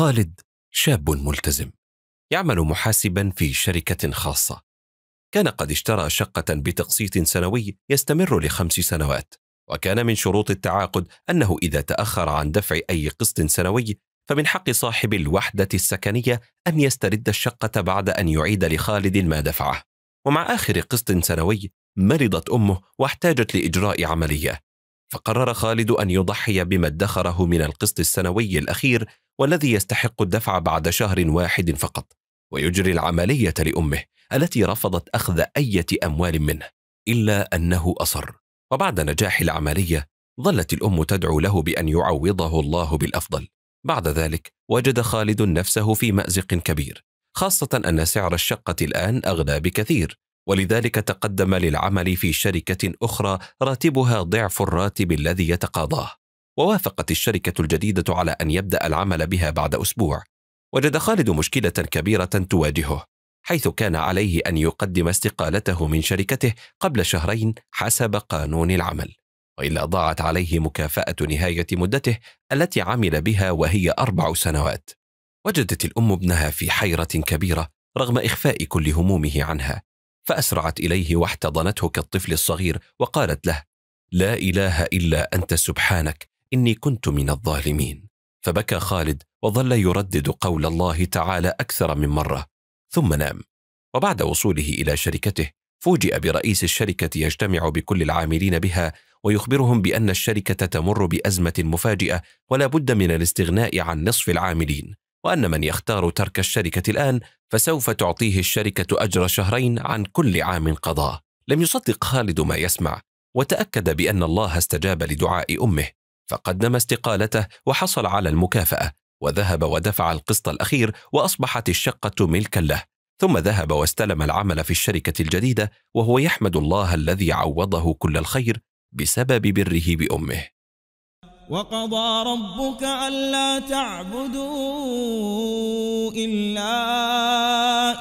خالد شاب ملتزم يعمل محاسبا في شركة خاصة كان قد اشترى شقة بتقسيط سنوي يستمر لخمس سنوات وكان من شروط التعاقد أنه إذا تأخر عن دفع أي قسط سنوي فمن حق صاحب الوحدة السكنية أن يسترد الشقة بعد أن يعيد لخالد ما دفعه ومع آخر قسط سنوي مرضت أمه واحتاجت لإجراء عملية فقرر خالد أن يضحي بما ادخره من القسط السنوي الأخير والذي يستحق الدفع بعد شهر واحد فقط ويجري العملية لأمه التي رفضت أخذ أي أموال منه إلا أنه أصر وبعد نجاح العملية ظلت الأم تدعو له بأن يعوضه الله بالأفضل بعد ذلك وجد خالد نفسه في مأزق كبير خاصة أن سعر الشقة الآن أغلى بكثير ولذلك تقدم للعمل في شركة أخرى راتبها ضعف الراتب الذي يتقاضاه ووافقت الشركة الجديدة على أن يبدأ العمل بها بعد أسبوع وجد خالد مشكلة كبيرة تواجهه حيث كان عليه أن يقدم استقالته من شركته قبل شهرين حسب قانون العمل وإلا ضاعت عليه مكافأة نهاية مدته التي عمل بها وهي أربع سنوات وجدت الأم ابنها في حيرة كبيرة رغم إخفاء كل همومه عنها فأسرعت إليه واحتضنته كالطفل الصغير وقالت له لا إله إلا أنت سبحانك إني كنت من الظالمين فبكى خالد وظل يردد قول الله تعالى أكثر من مرة ثم نام وبعد وصوله إلى شركته فوجئ برئيس الشركة يجتمع بكل العاملين بها ويخبرهم بأن الشركة تمر بأزمة مفاجئة ولا بد من الاستغناء عن نصف العاملين وأن من يختار ترك الشركة الآن فسوف تعطيه الشركة أجر شهرين عن كل عام قضاه لم يصدق خالد ما يسمع وتأكد بأن الله استجاب لدعاء أمه فقدم استقالته وحصل على المكافأة وذهب ودفع القسط الأخير وأصبحت الشقة ملكا له ثم ذهب واستلم العمل في الشركة الجديدة وهو يحمد الله الذي عوضه كل الخير بسبب بره بأمه وقضى ربك ألا تعبدوا إلا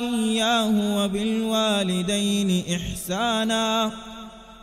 إياه وبالوالدين إحساناً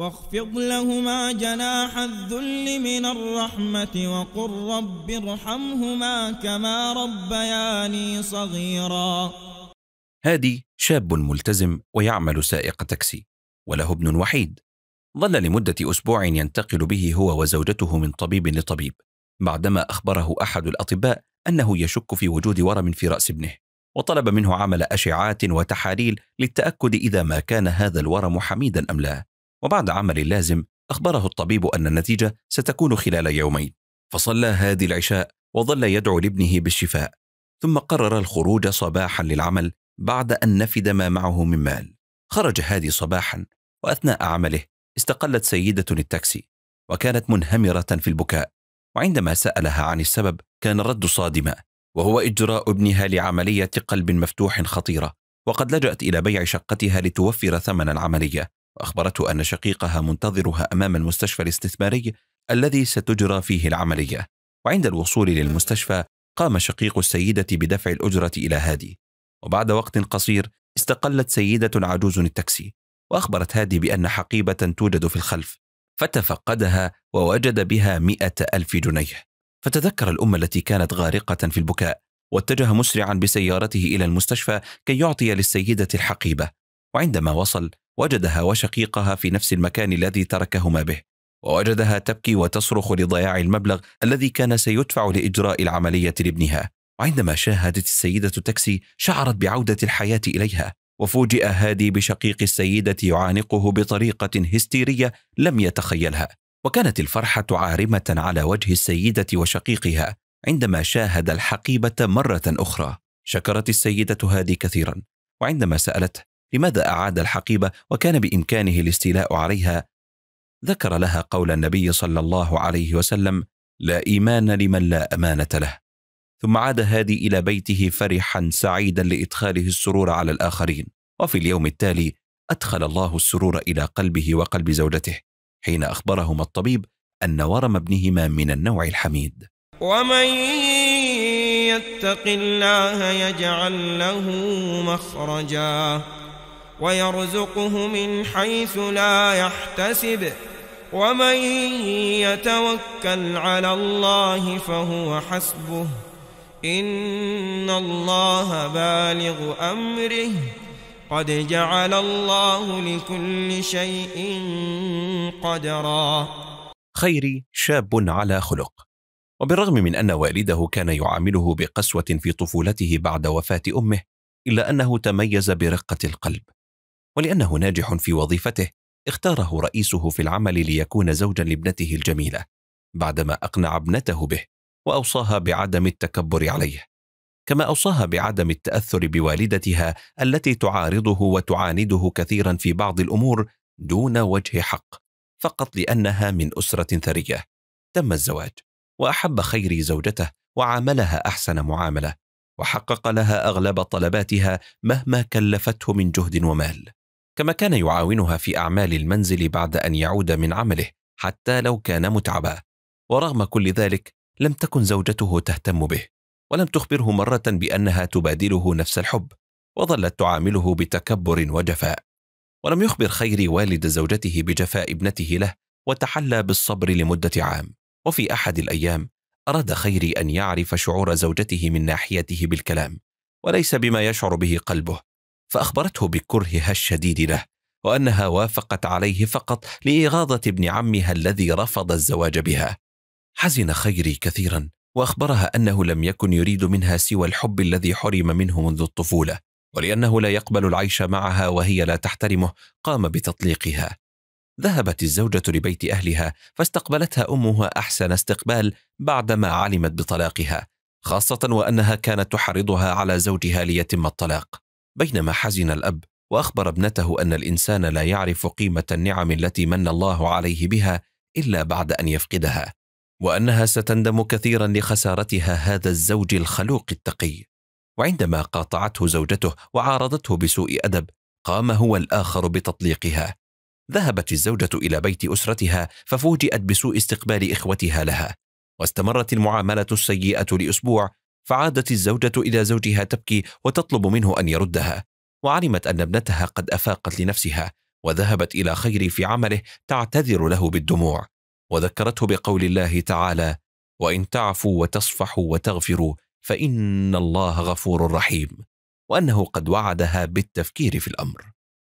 واخفض لهما جناح الذل من الرحمة وقل رب ارحمهما كما ربياني صغيرا هادي شاب ملتزم ويعمل سائق تاكسي وله ابن وحيد ظل لمدة أسبوع ينتقل به هو وزوجته من طبيب لطبيب بعدما أخبره أحد الأطباء أنه يشك في وجود ورم في رأس ابنه وطلب منه عمل أشعات وتحاليل للتأكد إذا ما كان هذا الورم حميدا أم لا وبعد عمل لازم أخبره الطبيب أن النتيجة ستكون خلال يومين فصلى هادي العشاء وظل يدعو لابنه بالشفاء ثم قرر الخروج صباحا للعمل بعد أن نفد ما معه من مال خرج هادي صباحا وأثناء عمله استقلت سيدة التاكسي وكانت منهمرة في البكاء وعندما سألها عن السبب كان الرد صادما وهو إجراء ابنها لعملية قلب مفتوح خطيرة وقد لجأت إلى بيع شقتها لتوفر ثمن العملية وأخبرته أن شقيقها منتظرها أمام المستشفى الاستثماري الذي ستجرى فيه العملية وعند الوصول للمستشفى قام شقيق السيدة بدفع الأجرة إلى هادي وبعد وقت قصير استقلت سيدة عجوز التاكسي وأخبرت هادي بأن حقيبة توجد في الخلف فتفقدها ووجد بها مئة ألف جنيه فتذكر الأم التي كانت غارقة في البكاء واتجه مسرعا بسيارته إلى المستشفى كي يعطي للسيدة الحقيبة وعندما وصل وجدها وشقيقها في نفس المكان الذي تركهما به ووجدها تبكي وتصرخ لضياع المبلغ الذي كان سيدفع لإجراء العملية لابنها وعندما شاهدت السيدة تاكسي شعرت بعودة الحياة إليها وفوجئ هادي بشقيق السيدة يعانقه بطريقة هستيرية لم يتخيلها وكانت الفرحة عارمة على وجه السيدة وشقيقها عندما شاهد الحقيبة مرة أخرى شكرت السيدة هادي كثيرا وعندما سألته لماذا أعاد الحقيبة وكان بإمكانه الاستيلاء عليها؟ ذكر لها قول النبي صلى الله عليه وسلم: لا إيمان لمن لا أمانة له. ثم عاد هادي إلى بيته فرحا سعيدا لإدخاله السرور على الآخرين، وفي اليوم التالي أدخل الله السرور إلى قلبه وقلب زوجته، حين أخبرهما الطبيب أن ورم ابنهما من النوع الحميد. ومن يتق الله يجعل له مخرجا ويرزقه من حيث لا يحتسب ومن يتوكل على الله فهو حسبه إن الله بالغ أمره قد جعل الله لكل شيء قدرا خيري شاب على خلق وبالرغم من أن والده كان يعامله بقسوة في طفولته بعد وفاة أمه إلا أنه تميز برقة القلب ولأنه ناجح في وظيفته اختاره رئيسه في العمل ليكون زوجا لابنته الجميلة بعدما أقنع ابنته به وأوصاها بعدم التكبر عليه كما أوصاها بعدم التأثر بوالدتها التي تعارضه وتعانده كثيرا في بعض الأمور دون وجه حق فقط لأنها من أسرة ثرية تم الزواج وأحب خيري زوجته وعاملها أحسن معاملة وحقق لها أغلب طلباتها مهما كلفته من جهد ومال كما كان يعاونها في أعمال المنزل بعد أن يعود من عمله حتى لو كان متعبا ورغم كل ذلك لم تكن زوجته تهتم به ولم تخبره مرة بأنها تبادله نفس الحب وظلت تعامله بتكبر وجفاء ولم يخبر خيري والد زوجته بجفاء ابنته له وتحلى بالصبر لمدة عام وفي أحد الأيام أراد خيري أن يعرف شعور زوجته من ناحيته بالكلام وليس بما يشعر به قلبه فأخبرته بكرهها الشديد له وأنها وافقت عليه فقط لإغاظة ابن عمها الذي رفض الزواج بها حزن خيري كثيرا وأخبرها أنه لم يكن يريد منها سوى الحب الذي حرم منه منذ الطفولة ولأنه لا يقبل العيش معها وهي لا تحترمه قام بتطليقها ذهبت الزوجة لبيت أهلها فاستقبلتها أمها أحسن استقبال بعدما علمت بطلاقها خاصة وأنها كانت تحرضها على زوجها ليتم الطلاق بينما حزن الاب واخبر ابنته ان الانسان لا يعرف قيمه النعم التي من الله عليه بها الا بعد ان يفقدها وانها ستندم كثيرا لخسارتها هذا الزوج الخلوق التقي وعندما قاطعته زوجته وعارضته بسوء ادب قام هو الاخر بتطليقها ذهبت الزوجه الى بيت اسرتها ففوجئت بسوء استقبال اخوتها لها واستمرت المعامله السيئه لاسبوع فعادت الزوجة إلى زوجها تبكي وتطلب منه أن يردها وعلمت أن ابنتها قد أفاقت لنفسها وذهبت إلى خير في عمله تعتذر له بالدموع وذكرته بقول الله تعالى وإن تعفوا وتصفحوا وتغفروا فإن الله غفور رحيم وأنه قد وعدها بالتفكير في الأمر